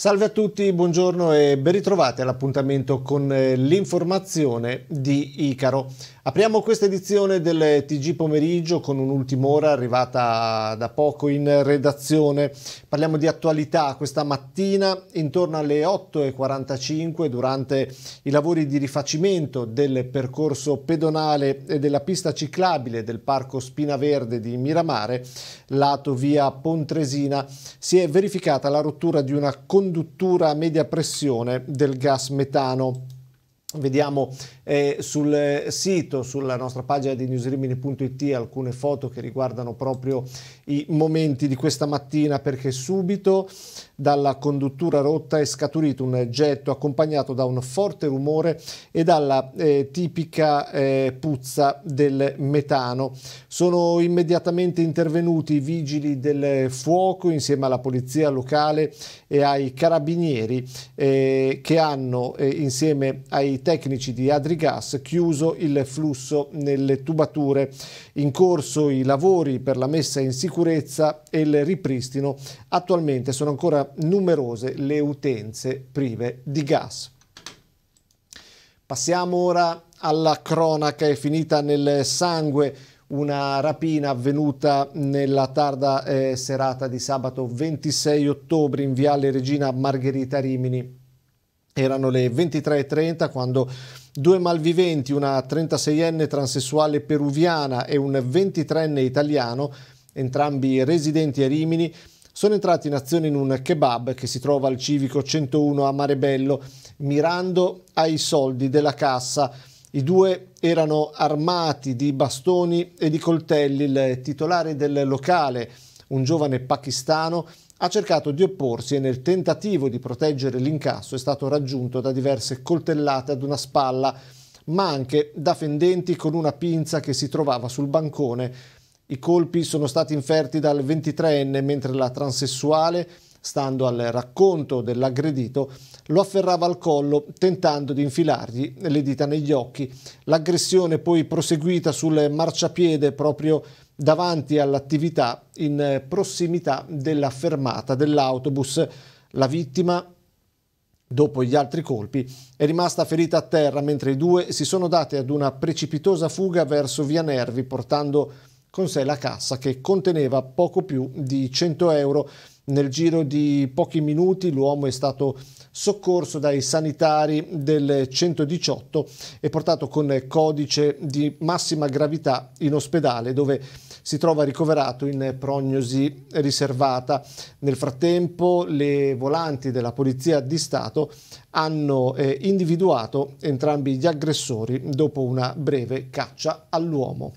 Salve a tutti, buongiorno e ben ritrovati all'appuntamento con eh, l'informazione di Icaro. Apriamo questa edizione del TG pomeriggio con un'ultima ora arrivata da poco in redazione. Parliamo di attualità. Questa mattina, intorno alle 8.45, durante i lavori di rifacimento del percorso pedonale e della pista ciclabile del Parco Spina Verde di Miramare, lato via Pontresina, si è verificata la rottura di una condizione conduttura a media pressione del gas metano. Vediamo eh, sul sito, sulla nostra pagina di newsrimini.it alcune foto che riguardano proprio i momenti di questa mattina perché subito dalla conduttura rotta è scaturito un getto accompagnato da un forte rumore e dalla eh, tipica eh, puzza del metano. Sono immediatamente intervenuti i vigili del fuoco insieme alla polizia locale e ai carabinieri eh, che hanno eh, insieme ai tecnici di Adrigas chiuso il flusso nelle tubature. In corso i lavori per la messa in sicurezza e il ripristino. Attualmente sono ancora numerose le utenze prive di gas. Passiamo ora alla cronaca, è finita nel sangue una rapina avvenuta nella tarda eh, serata di sabato 26 ottobre in viale Regina Margherita Rimini. Erano le 23.30 quando due malviventi, una 36enne transessuale peruviana e un 23enne italiano, entrambi residenti a Rimini, sono entrati in azione in un kebab che si trova al civico 101 a Marebello, mirando ai soldi della cassa. I due erano armati di bastoni e di coltelli. Il titolare del locale, un giovane pakistano, ha cercato di opporsi e nel tentativo di proteggere l'incasso è stato raggiunto da diverse coltellate ad una spalla, ma anche da fendenti con una pinza che si trovava sul bancone. I colpi sono stati inferti dal 23enne mentre la transessuale Stando al racconto dell'aggredito, lo afferrava al collo tentando di infilargli le dita negli occhi. L'aggressione poi proseguita sul marciapiede proprio davanti all'attività in prossimità della fermata dell'autobus. La vittima Dopo gli altri colpi è rimasta ferita a terra mentre i due si sono dati ad una precipitosa fuga verso via Nervi portando con sé la cassa che conteneva poco più di 100 euro. Nel giro di pochi minuti l'uomo è stato soccorso dai sanitari del 118 e portato con codice di massima gravità in ospedale dove si trova ricoverato in prognosi riservata. Nel frattempo le volanti della Polizia di Stato hanno eh, individuato entrambi gli aggressori dopo una breve caccia all'uomo.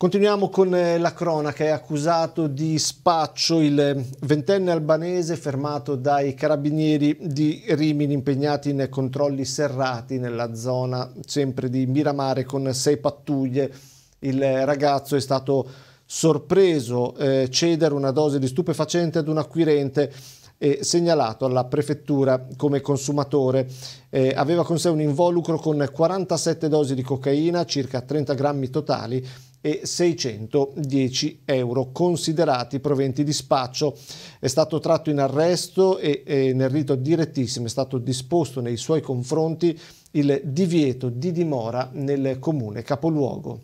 Continuiamo con eh, la cronaca, è accusato di spaccio il eh, ventenne albanese fermato dai carabinieri di Rimini impegnati in controlli serrati nella zona sempre di Miramare con sei pattuglie. Il eh, ragazzo è stato sorpreso eh, cedere una dose di stupefacente ad un acquirente e segnalato alla prefettura come consumatore. Eh, aveva con sé un involucro con 47 dosi di cocaina, circa 30 grammi totali e 610 euro, considerati proventi di spaccio. È stato tratto in arresto e, e nel rito direttissimo è stato disposto nei suoi confronti il divieto di dimora nel comune capoluogo.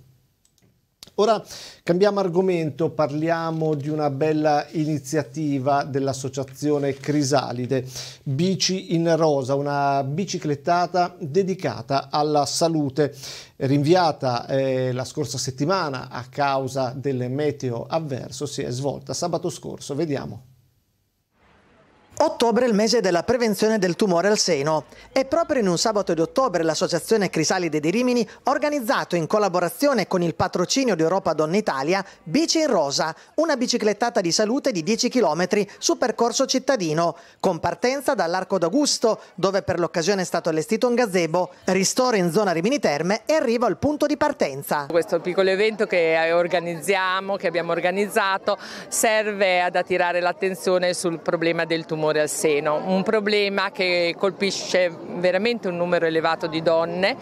Ora cambiamo argomento, parliamo di una bella iniziativa dell'associazione Crisalide, Bici in Rosa, una biciclettata dedicata alla salute, rinviata eh, la scorsa settimana a causa del meteo avverso, si è svolta sabato scorso, vediamo. Ottobre è il mese della prevenzione del tumore al seno e proprio in un sabato di ottobre l'associazione Crisalide di Rimini ha organizzato in collaborazione con il patrocinio di Europa Donna Italia Bici in Rosa, una biciclettata di salute di 10 km su percorso cittadino, con partenza dall'Arco d'Augusto dove per l'occasione è stato allestito un gazebo, ristoro in zona Rimini Terme e arrivo al punto di partenza. Questo piccolo evento che organizziamo, che abbiamo organizzato, serve ad attirare l'attenzione sul problema del tumore tumore al seno, un problema che colpisce veramente un numero elevato di donne,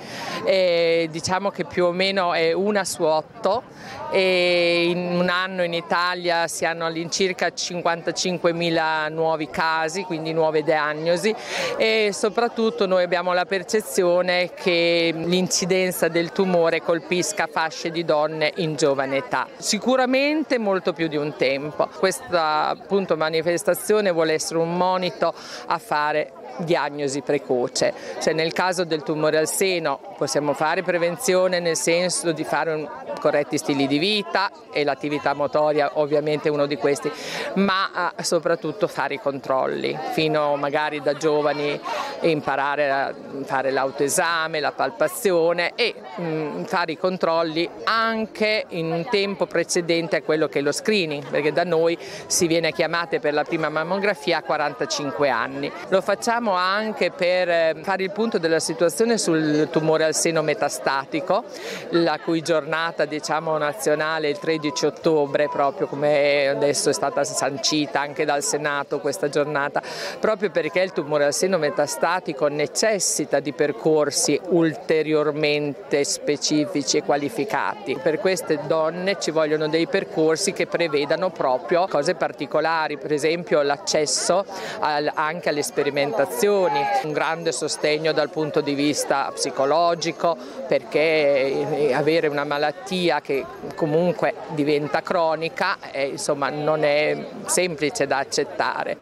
eh, diciamo che più o meno è una su otto e in un anno in Italia si hanno all'incirca 55.000 nuovi casi, quindi nuove diagnosi e soprattutto noi abbiamo la percezione che l'incidenza del tumore colpisca fasce di donne in giovane età, sicuramente molto più di un tempo. Questa appunto manifestazione vuole essere un monito a fare diagnosi precoce, cioè nel caso del tumore al seno possiamo fare prevenzione nel senso di fare un, corretti stili di vita e l'attività motoria ovviamente uno di questi, ma ah, soprattutto fare i controlli, fino magari da giovani imparare a fare l'autoesame, la palpazione e mh, mm, fare i controlli anche in un tempo precedente a quello che è lo screening, perché da noi si viene chiamate per la prima mammografia a 45 anni. Lo facciamo Lavoriamo anche per ehm, fare il punto della situazione sul tumore al seno metastatico, la cui giornata diciamo, nazionale è il 13 ottobre, proprio come adesso è stata sancita anche dal Senato questa giornata, proprio perché il tumore al seno metastatico necessita di percorsi ulteriormente specifici e qualificati. Per queste donne ci vogliono dei percorsi che prevedano proprio cose particolari, per esempio l'accesso anche all'esperimentazione associazioni, un grande sostegno dal punto di vista psicologico perché eh, avere una malattia che comunque diventa cronica eh, insomma, non è semplice da accettare.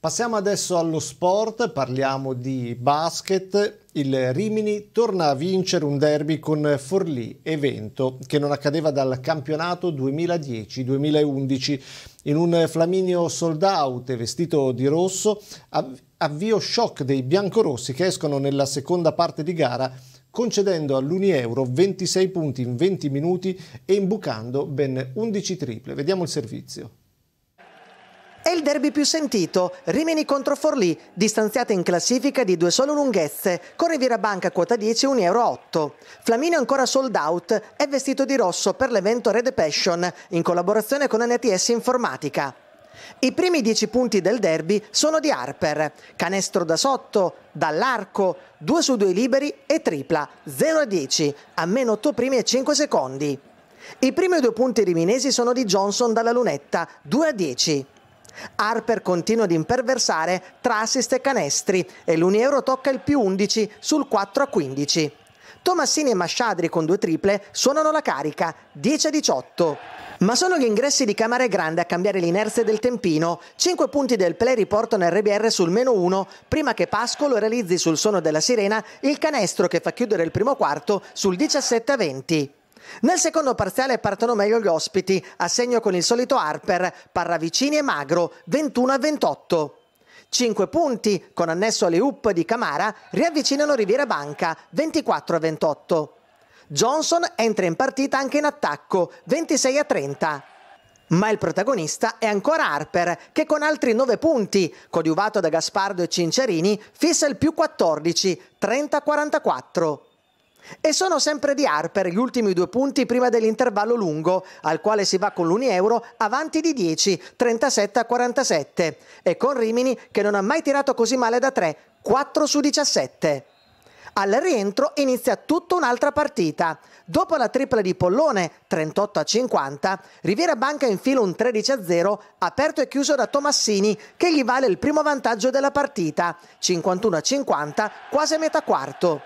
Passiamo adesso allo sport, parliamo di basket. Il Rimini torna a vincere un derby con Forlì, evento che non accadeva dal campionato 2010-2011. In un flaminio sold out e vestito di rosso, avvio shock dei biancorossi che escono nella seconda parte di gara concedendo all'Unieuro 26 punti in 20 minuti e imbucando ben 11 triple. Vediamo il servizio. È il derby più sentito, Rimini contro Forlì, distanziata in classifica di due solo lunghezze, con Riviera Banca quota 10 1,8 euro. Flaminio ancora sold out, è vestito di rosso per l'evento Red Passion, in collaborazione con NTS Informatica. I primi 10 punti del derby sono di Harper, canestro da sotto, dall'arco, 2 su 2 liberi e tripla, 0 a 10, a meno 8 primi e 5 secondi. I primi due punti riminesi sono di Johnson dalla lunetta, 2 a 10. Harper continua ad imperversare tra assist e canestri e l'Unieuro tocca il più 11 sul 4 a 15. Tomassini e Masciadri con due triple suonano la carica, 10 a 18. Ma sono gli ingressi di Camare Grande a cambiare l'inerzia del Tempino. 5 punti del play riportano RBR sul meno 1 prima che Pascolo realizzi sul suono della sirena il canestro che fa chiudere il primo quarto sul 17 a 20. Nel secondo parziale partono meglio gli ospiti, a segno con il solito Harper, Parravicini e Magro, 21 a 28. Cinque punti, con annesso alle up di Camara, riavvicinano Riviera Banca, 24 a 28. Johnson entra in partita anche in attacco, 26 a 30. Ma il protagonista è ancora Harper, che con altri 9 punti, coadiuvato da Gaspardo e Cincerini, fissa il più 14, 30 a 44. E sono sempre di Harper gli ultimi due punti prima dell'intervallo lungo, al quale si va con l'Uni Euro avanti di 10, 37 a 47, e con Rimini che non ha mai tirato così male da 3, 4 su 17. Al rientro inizia tutta un'altra partita. Dopo la tripla di Pollone, 38 a 50, Riviera Banca infila un 13 a 0, aperto e chiuso da Tomassini, che gli vale il primo vantaggio della partita, 51 a 50, quasi a metà quarto.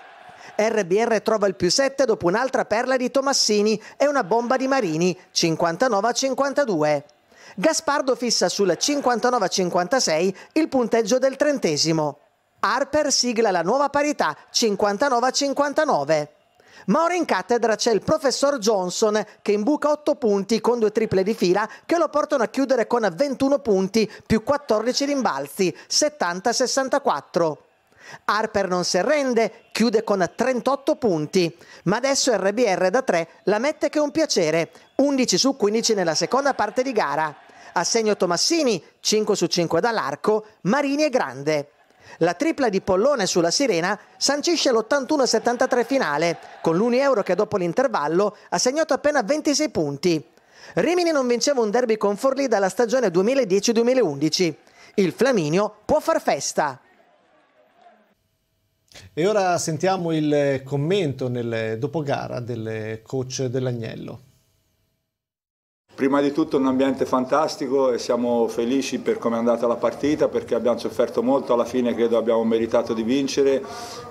RBR trova il più 7 dopo un'altra perla di Tomassini e una bomba di Marini, 59 52. Gaspardo fissa sul 59 56 il punteggio del trentesimo. Harper sigla la nuova parità 59 59. Ma ora in cattedra c'è il professor Johnson che imbuca 8 punti con due triple di fila che lo portano a chiudere con 21 punti più 14 rimbalzi, 70-64. Harper non si arrende, chiude con 38 punti, ma adesso RBR da 3 la mette che è un piacere, 11 su 15 nella seconda parte di gara. Assegno Tomassini, 5 su 5 dall'arco, Marini è grande. La tripla di Pollone sulla Sirena sancisce l'81-73 finale, con l'Uni Euro che dopo l'intervallo ha segnato appena 26 punti. Rimini non vinceva un derby con Forlì dalla stagione 2010-2011. Il Flaminio può far festa. E ora sentiamo il commento nel dopogara del coach dell'Agnello. Prima di tutto un ambiente fantastico e siamo felici per come è andata la partita perché abbiamo sofferto molto, alla fine credo abbiamo meritato di vincere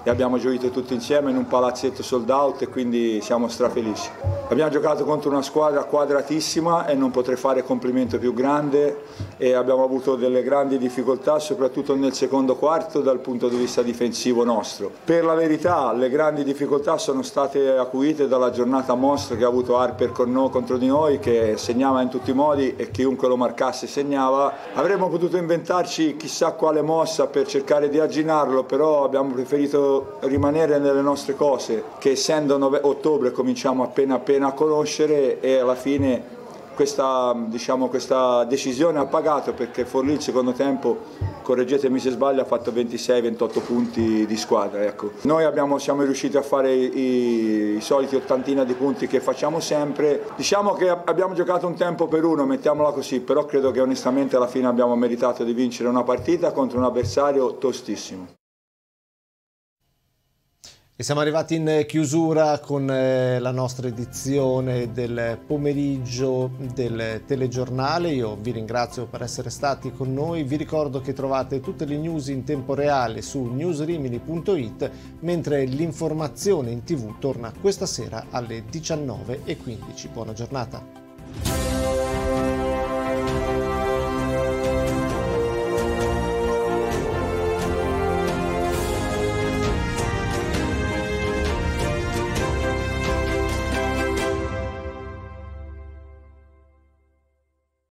e abbiamo gioito tutti insieme in un palazzetto sold out e quindi siamo strafelici. Abbiamo giocato contro una squadra quadratissima e non potrei fare complimento più grande e abbiamo avuto delle grandi difficoltà soprattutto nel secondo quarto dal punto di vista difensivo nostro. Per la verità le grandi difficoltà sono state acuite dalla giornata mostra che ha avuto Harper con noi contro di noi che è segnava in tutti i modi e chiunque lo marcasse segnava. Avremmo potuto inventarci chissà quale mossa per cercare di arginarlo, però abbiamo preferito rimanere nelle nostre cose, che essendo nove- ottobre cominciamo appena appena a conoscere e alla fine questa, diciamo, questa decisione ha pagato perché Forlì il secondo tempo correggetemi se sbaglio, ha fatto 26-28 punti di squadra. Ecco. Noi abbiamo, siamo riusciti a fare i, i, soliti ottantina di punti che facciamo sempre. Diciamo che abbiamo giocato un tempo per uno, mettiamola così, però credo che onestamente alla fine abbiamo meritato di vincere una partita contro un avversario tostissimo. E siamo arrivati in chiusura con eh, la nostra edizione del pomeriggio del telegiornale. Io vi ringrazio per essere stati con noi. Vi ricordo che trovate tutte le news in tempo reale su newsrimini.it, mentre l'informazione in tv torna questa sera alle 19.15. Buona giornata.